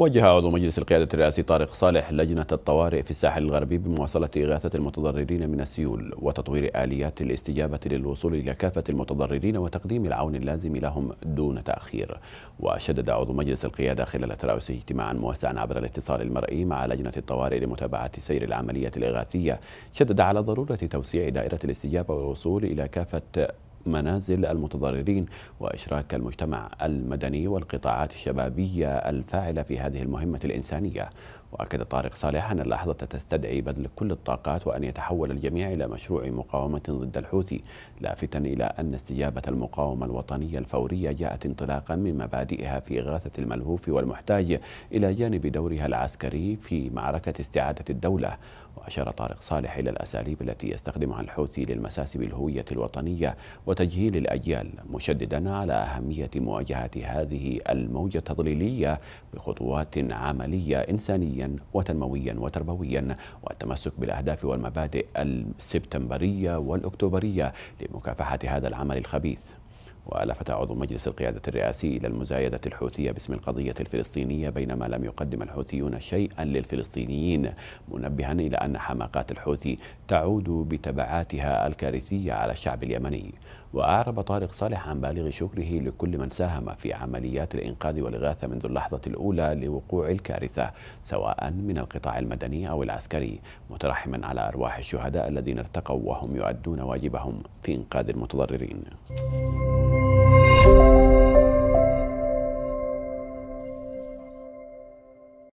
وجه عضو مجلس القيادة الرئاسي طارق صالح لجنة الطوارئ في الساحل الغربي بمواصلة إغاثة المتضررين من السيول وتطوير آليات الاستجابة للوصول إلى كافة المتضررين وتقديم العون اللازم لهم دون تأخير وشدد عضو مجلس القيادة خلال ترأسه اجتماعا موسعا عبر الاتصال المرئي مع لجنة الطوارئ لمتابعة سير العملية الإغاثية شدد على ضرورة توسيع دائرة الاستجابة والوصول إلى كافة منازل المتضررين وإشراك المجتمع المدني والقطاعات الشبابية الفاعلة في هذه المهمة الإنسانية وأكد طارق صالح أن اللحظة تستدعي بذل كل الطاقات وأن يتحول الجميع إلى مشروع مقاومة ضد الحوثي لافتا إلى أن استجابة المقاومة الوطنية الفورية جاءت انطلاقا من مبادئها في إغاثة الملهوف والمحتاج إلى جانب دورها العسكري في معركة استعادة الدولة وأشار طارق صالح إلى الأساليب التي يستخدمها الحوثي للمساس بالهوية الوطنية وتجهيل الأجيال مشددا على أهمية مواجهة هذه الموجة التضليلية بخطوات عملية إنسانية وتنمويا وتربويا والتمسك بالأهداف والمبادئ السبتمبرية والأكتوبرية لمكافحة هذا العمل الخبيث ولفت عضو مجلس القيادة الرئاسي إلى المزايدة الحوثية باسم القضية الفلسطينية بينما لم يقدم الحوثيون شيئا للفلسطينيين منبها إلى أن حماقات الحوثي تعود بتبعاتها الكارثية على الشعب اليمني وأعرب طارق صالح عن بالغ شكره لكل من ساهم في عمليات الإنقاذ والإغاثة منذ اللحظة الأولى لوقوع الكارثة سواء من القطاع المدني أو العسكري مترحما على أرواح الشهداء الذين ارتقوا وهم يؤدون واجبهم في إنقاذ المتضررين